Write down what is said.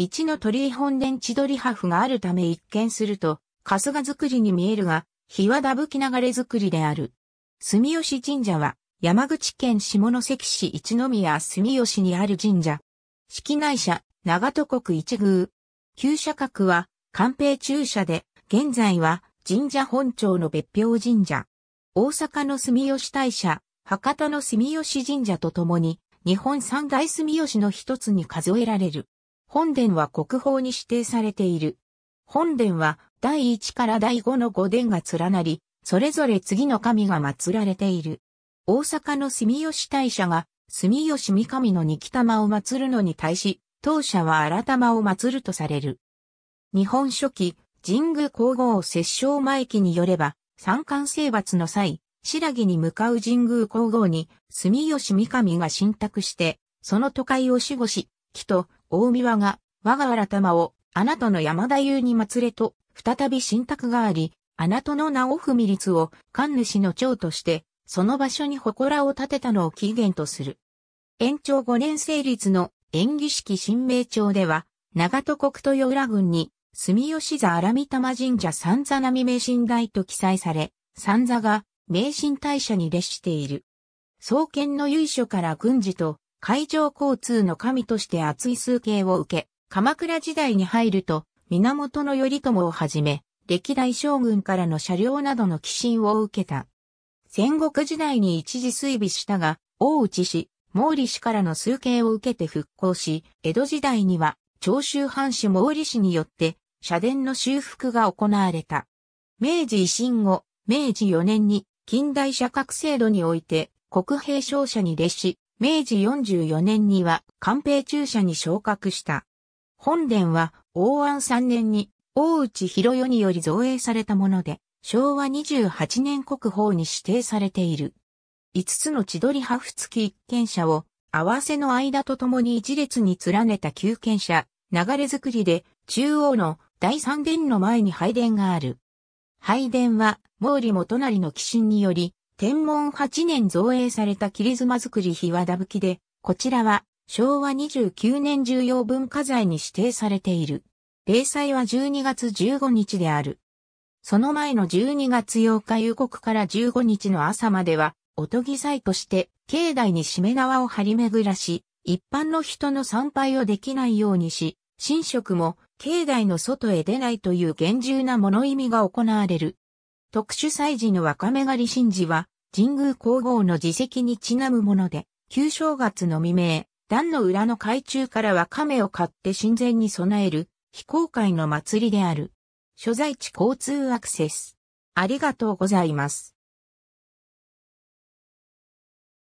1の鳥居本殿千鳥破風があるため一見すると、春日造りに見えるが、日はだぶき流れ造りである。住吉神社は、山口県下関市一宮住吉にある神社。式内社、長戸国一宮。旧社格は、官兵中社で、現在は神社本庁の別表神社。大阪の住吉大社、博多の住吉神社とともに、日本三大住吉の一つに数えられる。本殿は国宝に指定されている。本殿は第1から第5の五殿が連なり、それぞれ次の神が祀られている。大阪の住吉大社が、住吉三神の二木玉を祀るのに対し、当社は荒玉を祀るとされる。日本書紀、神宮皇后摂政前期によれば、三冠征伐の際、白木に向かう神宮皇后に、住吉三神が信託して、その都会を守護し、木と大宮が、我が原玉を、あなたの山田優に祭れと、再び神託があり、あなたの名を踏みつを、神主の長として、その場所に祠を建てたのを起源とする。延長5年成立の演技式新名町では、長戸国豊浦郡に、住吉座荒見玉神社三座並名神台と記載され、三座が名神大社に列している。創建の由緒から軍事と海上交通の神として厚い崇敬を受け、鎌倉時代に入ると、源頼朝をはじめ、歴代将軍からの車両などの寄進を受けた。戦国時代に一時衰微したが、大内氏、毛利氏からの崇敬を受けて復興し、江戸時代には、長州藩主毛利氏によって、社殿の修復が行われた。明治維新後、明治4年に近代社格制度において国兵商社に列し、明治44年には官兵中社に昇格した。本殿は、応安3年に、大内広世により造営されたもので、昭和28年国宝に指定されている。5つの千鳥派付き一軒車を、合わせの間とともに一列に連ねた旧軒車、流れ作りで、中央の第三殿の前に拝殿がある。拝殿は、毛利元成の寄進により、天文8年造営された切妻造り日和田吹で、こちらは昭和29年重要文化財に指定されている。例祭は12月15日である。その前の12月8日夕刻から15日の朝までは、おとぎ祭として、境内に締め縄を張り巡らし、一般の人の参拝をできないようにし、神職も境内の外へ出ないという厳重な物意味が行われる。特殊祭事の若め狩り神事は、神宮皇后の自責にちなむもので、旧正月の未明、段の裏の海中から若めを買って神前に備える、非公開の祭りである。所在地交通アクセス。ありがとうございます。